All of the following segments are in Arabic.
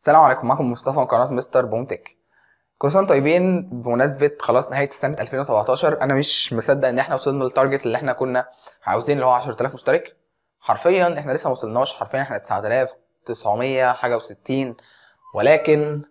السلام عليكم معكم مصطفى من قناه مستر بوم كل سنه طيبين بمناسبه خلاص نهايه سنه 2017 انا مش مصدق ان احنا وصلنا للتارجت اللي احنا كنا عاوزين اللي هو 10000 مشترك حرفيا احنا لسه ما وصلناش حرفيا احنا 9900 حاجه و60 ولكن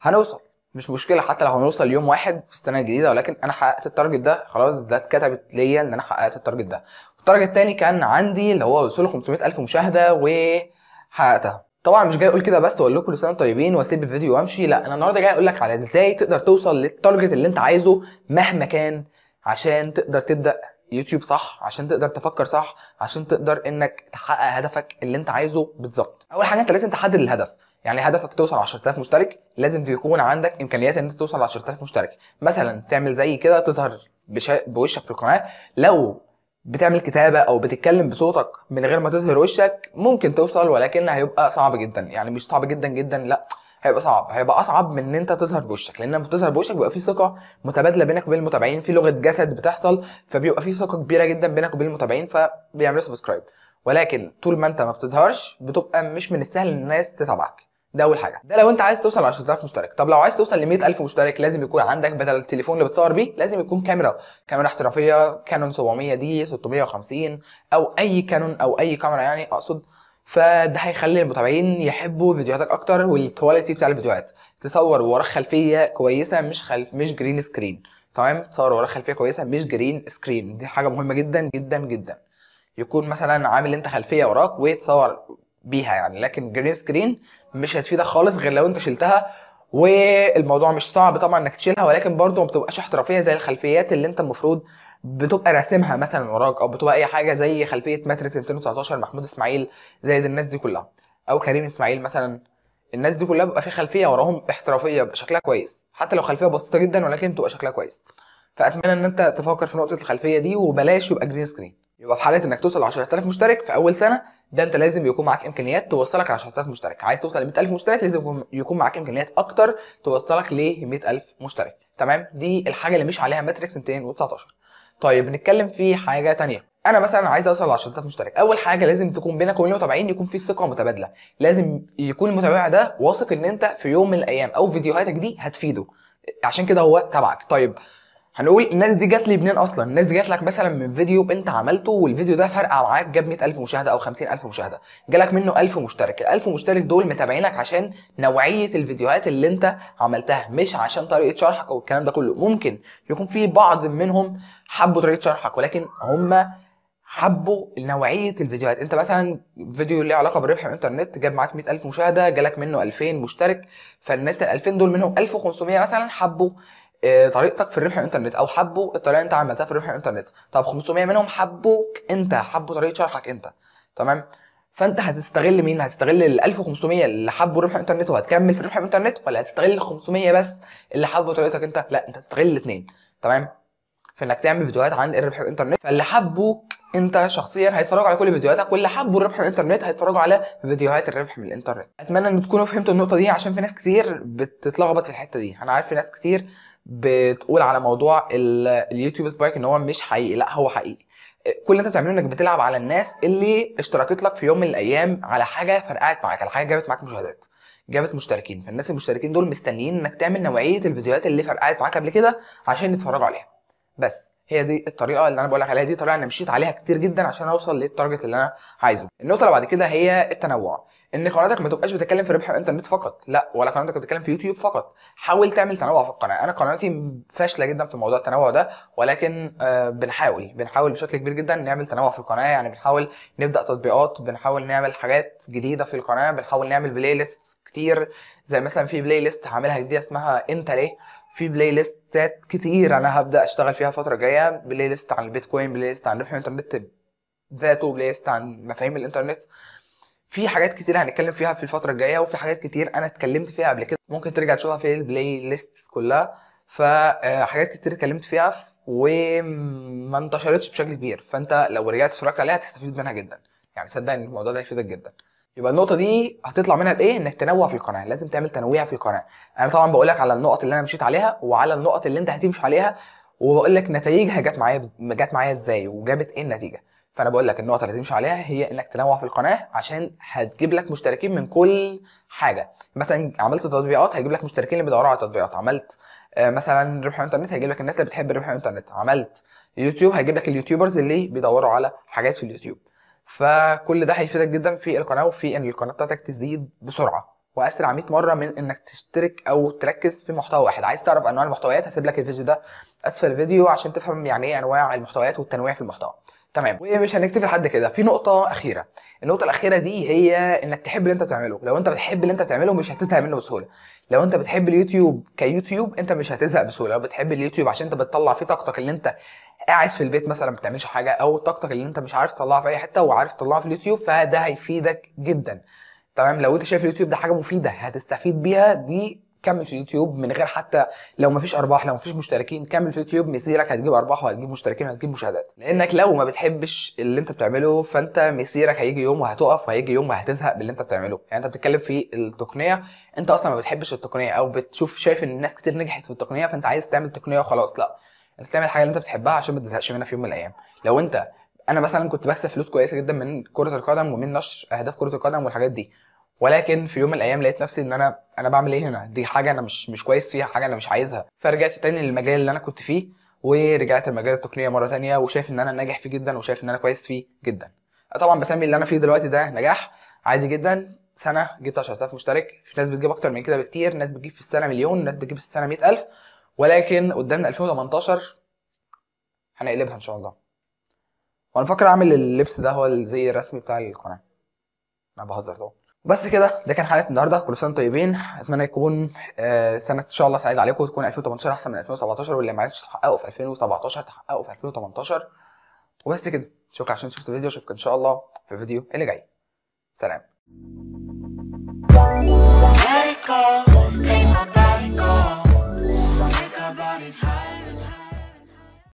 هنوصل مش مشكله حتى لو هنوصل يوم واحد في السنه الجديده ولكن انا حققت التارجت ده خلاص ده اتكتبت ليا ان انا حققت التارجت ده التارجت الثاني كان عندي اللي هو وصول 500000 مشاهده وحققتها طبعا مش جاي اقول كده بس واقول لكم كل سنه طيبين واسيب الفيديو وامشي لا انا النهارده جاي اقول لك على ازاي تقدر توصل للتارجت اللي انت عايزه مهما كان عشان تقدر تبدا يوتيوب صح عشان تقدر تفكر صح عشان تقدر انك تحقق هدفك اللي انت عايزه بالظبط اول حاجه انت لازم تحدد الهدف يعني هدفك توصل 10000 مشترك لازم يكون عندك امكانيات ان انت توصل 10000 مشترك مثلا تعمل زي كده تظهر بوشك في القناه لو بتعمل كتابه او بتتكلم بصوتك من غير ما تظهر وشك ممكن توصل ولكن هيبقى صعب جدا يعني مش صعب جدا جدا لا هيبقى صعب هيبقى اصعب من ان انت تظهر بوشك لان لما تظهر بوشك بيبقى في ثقه متبادله بينك وبين المتابعين في لغه جسد بتحصل فبيبقى في ثقه كبيره جدا بينك وبين المتابعين فبيعملوا سبسكرايب ولكن طول ما انت ما بتظهرش بتبقى مش من السهل ان الناس تتابعك ده اول حاجه ده لو انت عايز توصل ل 10000 مشترك طب لو عايز توصل ل 100000 مشترك لازم يكون عندك بدل التليفون اللي بتصور بيه لازم يكون كاميرا كاميرا احترافيه كانون 700 دي 650 او اي كانون او اي كاميرا يعني اقصد فده هيخلي المتابعين يحبوا فيديوهاتك اكتر والكواليتي بتاع الفيديوهات تصور وراك خلفيه كويسه مش خلف مش جرين سكرين تمام تصور وراك خلفيه كويسه مش جرين سكرين دي حاجه مهمه جدا جدا جدا يكون مثلا عامل انت خلفيه وراك وتصور بيها يعني لكن جرين سكرين مش هتفيدك خالص غير لو انت شلتها والموضوع مش صعب طبعا انك تشيلها ولكن برضه ما بتبقاش احترافيه زي الخلفيات اللي انت المفروض بتبقى راسمها مثلا وراك او بتبقى اي حاجه زي خلفيه ماتريكس 219 محمود اسماعيل دي الناس دي كلها او كريم اسماعيل مثلا الناس دي كلها بيبقى في خلفيه وراهم احترافيه شكلها كويس حتى لو خلفيه بسيطه جدا ولكن بتبقى شكلها كويس فاتمنى ان انت تفكر في نقطه الخلفيه دي وبلاش يبقى جرين سكرين يبقى في حاله انك توصل ل 10000 مشترك في اول سنه ده انت لازم يكون معاك امكانيات توصلك ل 10000 مشترك عايز توصل ل 100000 مشترك لازم يكون معاك امكانيات اكتر توصلك ل 100000 مشترك تمام دي الحاجه اللي مش عليها ماتريكس 219 طيب نتكلم في حاجه تانية انا مثلا عايز اوصل ل 10000 مشترك اول حاجه لازم تكون بينك وبين المتابعين يكون في ثقه متبادله لازم يكون المتابع ده واثق ان انت في يوم من الايام او فيديوهاتك دي هتفيده عشان كده هو تبعك طيب هنقول الناس دي جات لي منين اصلا الناس دي جات لك مثلا من فيديو انت عملته والفيديو ده فرق معاك جاب 100000 مشاهده او 50000 مشاهده جالك منه 1000 مشترك ال1000 مشترك دول متابعينك عشان نوعيه الفيديوهات اللي انت عملتها مش عشان طريقه شرحك او الكلام ده كله ممكن يكون في بعض منهم حبوا طريقه شرحك ولكن هم حبوا نوعيه الفيديوهات انت مثلا فيديو ليه علاقه بالربح من الانترنت جاب معاك 100000 مشاهده جالك منه 2000 مشترك فالناس ال 2000 دول منهم 1500 مثلا حبوا آه، طريقتك في الربح الانترنت او حبوا الطريقه اللي انت عملتها في الربح الانترنت طب 500 منهم حبوك انت حبوا طريقه شرحك انت تمام فانت هتستغل مين هتستغل ال 1500 اللي حبوا ربح الانترنت وهتكمل في ربح الانترنت ولا هتستغل ال 500 بس اللي حبوا طريقتك انت لا انت هتستغل الاثنين تمام في انك تعمل فيديوهات عن الربح بالانترنت فاللي حبوك انت شخصيا هيتفرجوا على كل فيديوهاتك واللي حبوا الربح من الانترنت هيتفرجوا على فيديوهات الربح من الانترنت اتمنى ان تكونوا فهمتوا النقطه دي عشان في ناس كتير بتتلخبط في الحته دي انا عارف في ناس كتير بتقول على موضوع اليوتيوب سبايك ان هو مش حقيقي لا هو حقيقي كل اللي انت بتعمله انك بتلعب على الناس اللي اشتركت لك في يوم من الايام على حاجه فرقعت معاك على حاجه جابت معاك مشاهدات جابت مشتركين فالناس المشتركين دول مستنيين انك تعمل نوعيه الفيديوهات اللي فرقعت معاك قبل كده عشان يتفرجوا عليها بس هي دي الطريقه اللي انا بقول لك عليها دي الطريقه انا مشيت عليها كتير جدا عشان اوصل للتارجت اللي انا عايزه النقطه اللي بعد كده هي التنوع ان قناتك ما تبقاش بتتكلم في ربح الانترنت فقط لا ولا قناتك بتتكلم في يوتيوب فقط حاول تعمل تنوع في القناه انا قناتي فاشله جدا في موضوع التنوع ده ولكن آه بنحاول بنحاول بشكل كبير جدا نعمل تنوع في القناه يعني بنحاول نبدا تطبيقات بنحاول نعمل حاجات جديده في القناه بنحاول نعمل بلاي ليست كتير زي مثلا في بلاي ليست هعملها جديده اسمها انت ليه في بلاي ليستات كتير انا هبدا اشتغل فيها الفتره الجايه بلاي ليست عن البيتكوين بلاي ليست عن ربح الانترنت ذاته بلاي ليست عن مفاهيم الانترنت في حاجات كتير هنتكلم فيها في الفتره الجايه وفي حاجات كتير انا اتكلمت فيها قبل كده ممكن ترجع تشوفها في البلاي ليست كلها فحاجات آه، كتير اتكلمت فيها وما انتشرتش بشكل كبير فانت لو رجعت اتفرجت عليها هتستفيد منها جدا يعني صدقني الموضوع ده هيفيدك جدا يبقى النقطه دي هتطلع منها بايه انك تنوع في القناه لازم تعمل تنويع في القناه انا طبعا بقول لك على النقط اللي انا مشيت عليها وعلى النقط اللي انت هتمشي عليها وبقول لك نتائجها جت معايا جت معايا ازاي وجابت ايه النتيجه فانا بقول لك النقطه اللي هتمشي عليها هي انك تنوع في القناه عشان هتجيب لك مشتركين من كل حاجه مثلا عملت تطبيقات هيجيب لك مشتركين اللي بيدوروا على تطبيقات عملت آه، مثلا ربح الانترنت هيجيب لك الناس اللي بتحب ربح الانترنت عملت يوتيوب هيجيب لك اليوتيوبرز اللي بيدوروا على حاجات في اليوتيوب فكل ده هيفيدك جدا في القناه وفي ان القناه بتاعتك تزيد بسرعه واسرع 100 مره من انك تشترك او تركز في محتوى واحد عايز تعرف انواع المحتويات هسيب لك الفيديو ده اسفل الفيديو عشان تفهم يعني ايه انواع المحتويات والتنويع في المحتوى تمام ومش هنكتفي لحد كده في نقطه اخيره النقطه الاخيره دي هي انك تحب اللي انت بتعمله لو انت بتحب اللي انت بتعمله مش هتزهق منه بسهوله لو انت بتحب اليوتيوب كيوتيوب انت مش هتزهق بسهوله لو بتحب اليوتيوب عشان انت بتطلع فيه طاقتك اللي انت قاعد في البيت مثلا ما بتعملش حاجه او طاقتك اللي انت مش عارف تطلعها في اي حته وعارف تطلعها في اليوتيوب فده هيفيدك جدا تمام لو انت شايف اليوتيوب ده حاجه مفيده هتستفيد بيها دي كمل في اليوتيوب من غير حتى لو مفيش ارباح لو مفيش مشتركين كمل في اليوتيوب مسيرك هتجيب ارباح وهتجيب مشتركين وهتجيب مشاهدات لانك لو ما بتحبش اللي انت بتعمله فانت مسيرك هيجي يوم وهتقف وهيجي يوم وهتزهق باللي انت بتعمله يعني انت بتتكلم في التقنيه انت اصلا ما بتحبش التقنيه او بتشوف شايف ان الناس كتير نجحت في التقنيه فانت عايز تعمل تقنيه وخلاص لا انت تعمل الحاجه اللي انت بتحبها عشان ما تزهقش منها في يوم من الايام لو انت انا مثلا كنت بكسب فلوس كويسه جدا من كره القدم ومن نشر اهداف كره القدم والحاجات دي ولكن في يوم من الايام لقيت نفسي ان انا انا بعمل ايه هنا دي حاجه انا مش مش كويس فيها حاجه انا مش عايزها فرجعت تاني للمجال اللي انا كنت فيه ورجعت لمجال التقنيه مره تانية وشايف ان انا ناجح فيه جدا وشايف ان انا كويس فيه جدا طبعا بسمي اللي انا فيه دلوقتي ده نجاح عادي جدا سنه جبت 10000 مشترك في ناس بتجيب اكتر من كده بكتير ناس بتجيب في السنه مليون ناس بتجيب في السنه 100000 ولكن قدامنا 2018 هنقلبها ان شاء الله وانا بفكر اعمل اللبس ده هو الزي الرسمي بتاع القناه انا بهزر طبعا بس كده ده كان حلقه النهارده كل سنه طيبين اتمنى يكون آه، سنه ان شاء الله سعيده عليكم تكون 2018 احسن من 2017 واللي ما عرفتش تحققه في 2017 تحققه في 2018 وبس كده شكرا عشان شفتوا الفيديو اشوفك ان شاء الله في الفيديو اللي جاي سلام Take off, take my body, go. Take our bodies